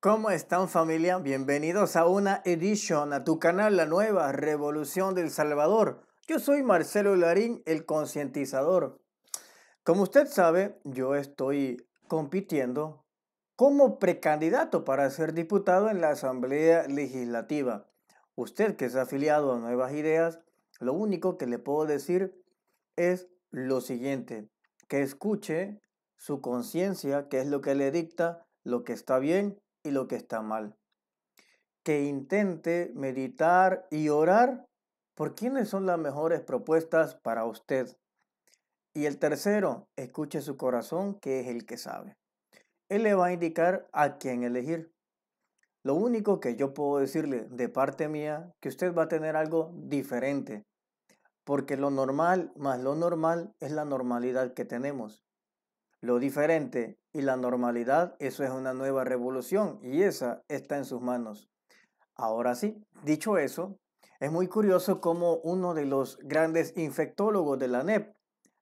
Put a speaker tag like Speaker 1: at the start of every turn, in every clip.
Speaker 1: ¿Cómo están familia? Bienvenidos a una edición a tu canal La Nueva Revolución del Salvador. Yo soy Marcelo Larín, el concientizador. Como usted sabe, yo estoy compitiendo como precandidato para ser diputado en la Asamblea Legislativa. Usted que es afiliado a Nuevas Ideas, lo único que le puedo decir es lo siguiente, que escuche su conciencia, que es lo que le dicta lo que está bien lo que está mal. Que intente meditar y orar por quiénes son las mejores propuestas para usted. Y el tercero, escuche su corazón, que es el que sabe. Él le va a indicar a quién elegir. Lo único que yo puedo decirle de parte mía, que usted va a tener algo diferente, porque lo normal más lo normal es la normalidad que tenemos. Lo diferente y la normalidad, eso es una nueva revolución y esa está en sus manos. Ahora sí, dicho eso, es muy curioso cómo uno de los grandes infectólogos de la NEP,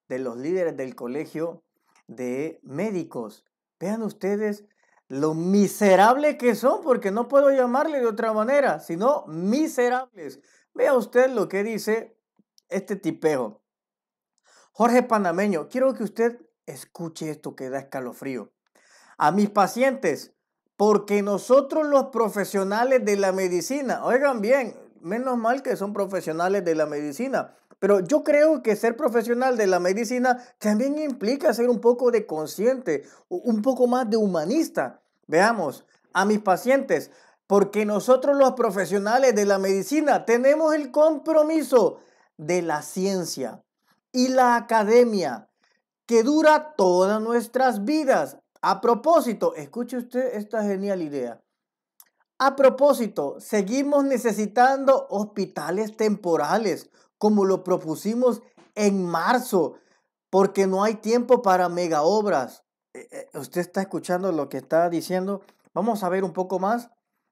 Speaker 1: de los líderes del colegio de médicos, vean ustedes lo miserables que son, porque no puedo llamarle de otra manera, sino miserables. Vea usted lo que dice este tipejo. Jorge Panameño, quiero que usted Escuche esto que da escalofrío. A mis pacientes, porque nosotros los profesionales de la medicina, oigan bien, menos mal que son profesionales de la medicina, pero yo creo que ser profesional de la medicina también implica ser un poco de consciente, un poco más de humanista. Veamos, a mis pacientes, porque nosotros los profesionales de la medicina tenemos el compromiso de la ciencia y la academia que dura todas nuestras vidas. A propósito, escuche usted esta genial idea. A propósito, seguimos necesitando hospitales temporales, como lo propusimos en marzo, porque no hay tiempo para mega obras. Eh, eh, ¿Usted está escuchando lo que está diciendo? Vamos a ver un poco más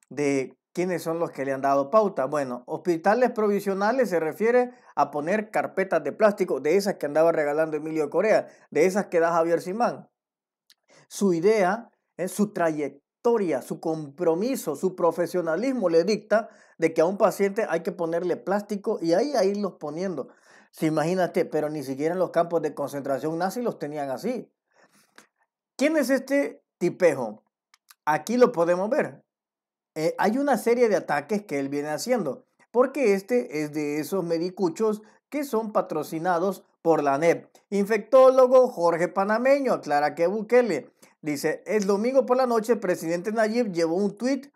Speaker 1: de ¿Quiénes son los que le han dado pauta? Bueno, hospitales provisionales se refiere a poner carpetas de plástico, de esas que andaba regalando Emilio Corea, de esas que da Javier Simán. Su idea, eh, su trayectoria, su compromiso, su profesionalismo le dicta de que a un paciente hay que ponerle plástico y ahí a irlos poniendo. Si imagínate, pero ni siquiera en los campos de concentración nazi los tenían así. ¿Quién es este tipejo? Aquí lo podemos ver. Eh, hay una serie de ataques que él viene haciendo, porque este es de esos medicuchos que son patrocinados por la NEP. Infectólogo Jorge Panameño aclara que Bukele dice, el domingo por la noche el presidente Nayib llevó un tuit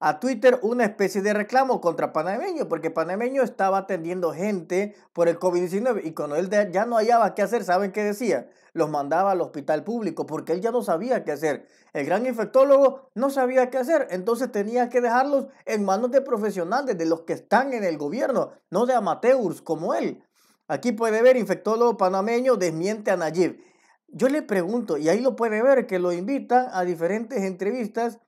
Speaker 1: a Twitter una especie de reclamo contra Panameño, porque Panameño estaba atendiendo gente por el COVID-19 y cuando él ya no hallaba qué hacer, ¿saben qué decía? Los mandaba al hospital público porque él ya no sabía qué hacer. El gran infectólogo no sabía qué hacer, entonces tenía que dejarlos en manos de profesionales, de los que están en el gobierno, no de amateurs como él. Aquí puede ver, infectólogo panameño desmiente a Nayib. Yo le pregunto, y ahí lo puede ver, que lo invitan a diferentes entrevistas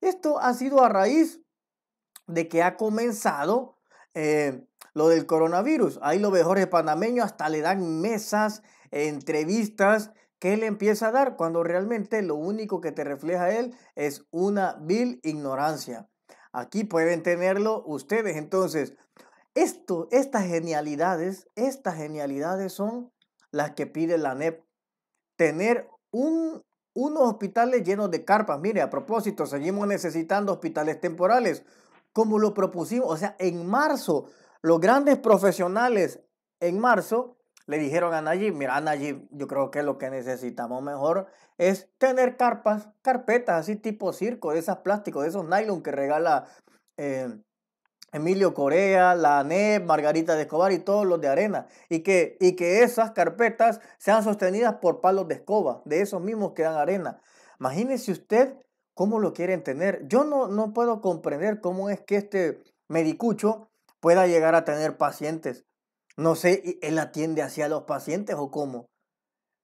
Speaker 1: esto ha sido a raíz de que ha comenzado eh, lo del coronavirus. Ahí los mejores panameños hasta le dan mesas, entrevistas que él empieza a dar cuando realmente lo único que te refleja él es una vil ignorancia. Aquí pueden tenerlo ustedes. Entonces, esto, estas genialidades, estas genialidades son las que pide la NEP. Tener un unos hospitales llenos de carpas. Mire, a propósito, seguimos necesitando hospitales temporales, como lo propusimos. O sea, en marzo, los grandes profesionales en marzo le dijeron a Nayib, mira Najib, yo creo que lo que necesitamos mejor es tener carpas, carpetas así tipo circo, de esas plásticos, de esos nylon que regala eh, Emilio Corea, la ANEP, Margarita de Escobar y todos los de Arena. Y que, y que esas carpetas sean sostenidas por palos de escoba, de esos mismos que dan Arena. Imagínese usted cómo lo quieren tener. Yo no, no puedo comprender cómo es que este medicucho pueda llegar a tener pacientes. No sé, él atiende hacia los pacientes o cómo.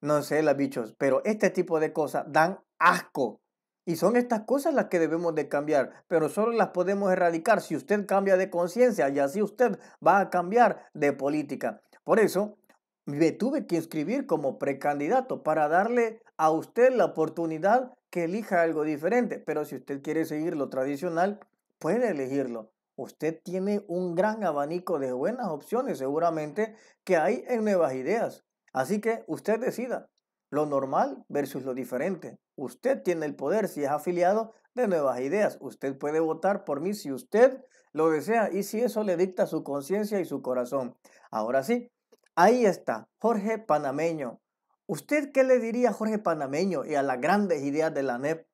Speaker 1: No sé, las bichos. Pero este tipo de cosas dan asco. Y son estas cosas las que debemos de cambiar, pero solo las podemos erradicar si usted cambia de conciencia y así usted va a cambiar de política. Por eso me tuve que inscribir como precandidato para darle a usted la oportunidad que elija algo diferente. Pero si usted quiere seguir lo tradicional, puede elegirlo. Usted tiene un gran abanico de buenas opciones seguramente que hay en nuevas ideas. Así que usted decida lo normal versus lo diferente. Usted tiene el poder, si es afiliado, de nuevas ideas. Usted puede votar por mí si usted lo desea y si eso le dicta su conciencia y su corazón. Ahora sí, ahí está, Jorge Panameño. ¿Usted qué le diría a Jorge Panameño y a las grandes ideas de la NEP?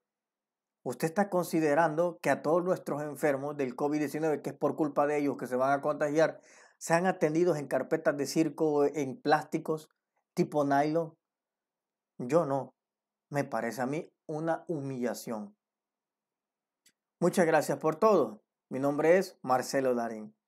Speaker 1: Usted está considerando que a todos nuestros enfermos del COVID-19, que es por culpa de ellos que se van a contagiar, sean atendidos en carpetas de circo, en plásticos tipo nylon. Yo no, me parece a mí una humillación. Muchas gracias por todo. Mi nombre es Marcelo Darín.